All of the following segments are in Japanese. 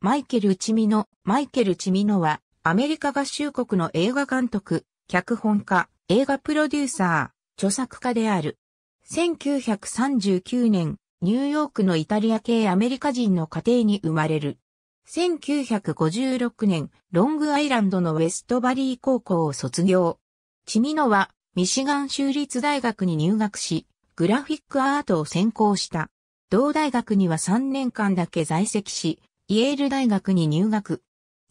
マイケル・チミノ、マイケル・チミノは、アメリカ合衆国の映画監督、脚本家、映画プロデューサー、著作家である。1939年、ニューヨークのイタリア系アメリカ人の家庭に生まれる。1956年、ロングアイランドのウェストバリー高校を卒業。チミノは、ミシガン州立大学に入学し、グラフィックアートを専攻した。同大学には3年間だけ在籍し、イェール大学に入学。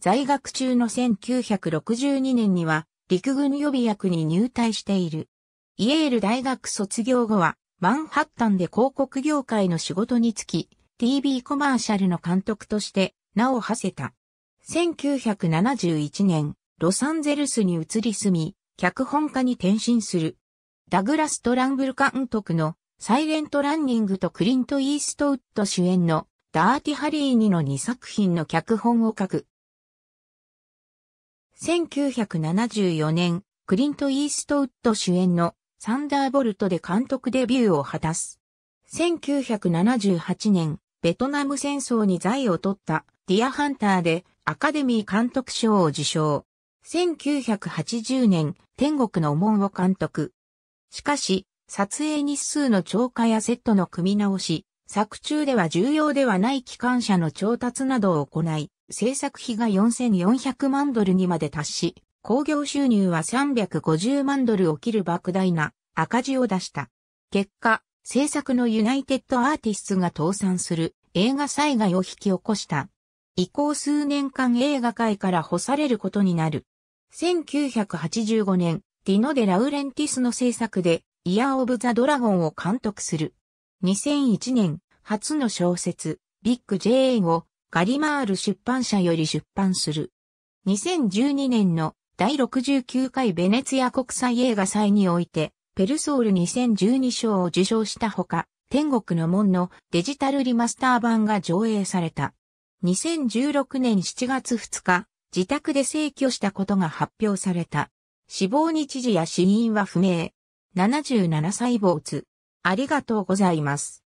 在学中の1962年には、陸軍予備役に入隊している。イェール大学卒業後は、マンハッタンで広告業界の仕事に就き、TV コマーシャルの監督として名を馳せた。1971年、ロサンゼルスに移り住み、脚本家に転身する。ダグラス・トランブル監督のサイレント・ランニングとクリント・イーストウッド主演のダーティハリーニの2作品の脚本を書く。1974年、クリント・イーストウッド主演のサンダーボルトで監督デビューを果たす。1978年、ベトナム戦争に財を取ったディアハンターでアカデミー監督賞を受賞。1980年、天国の門を監督。しかし、撮影日数の超過やセットの組み直し、作中では重要ではない機関車の調達などを行い、制作費が4400万ドルにまで達し、興行収入は350万ドルを切る莫大な赤字を出した。結果、制作のユナイテッドアーティストが倒産する映画災害を引き起こした。以降数年間映画界から干されることになる。1985年、ディノ・デ・ラウレンティスの制作で、イヤー・オブ・ザ・ドラゴンを監督する。2001年、初の小説、ビッグ J をガリマール出版社より出版する。2012年の第69回ベネツィア国際映画祭において、ペルソール2012賞を受賞したほか、天国の門のデジタルリマスター版が上映された。2016年7月2日、自宅で逝去したことが発表された。死亡日時や死因は不明。77歳坊主。ありがとうございます。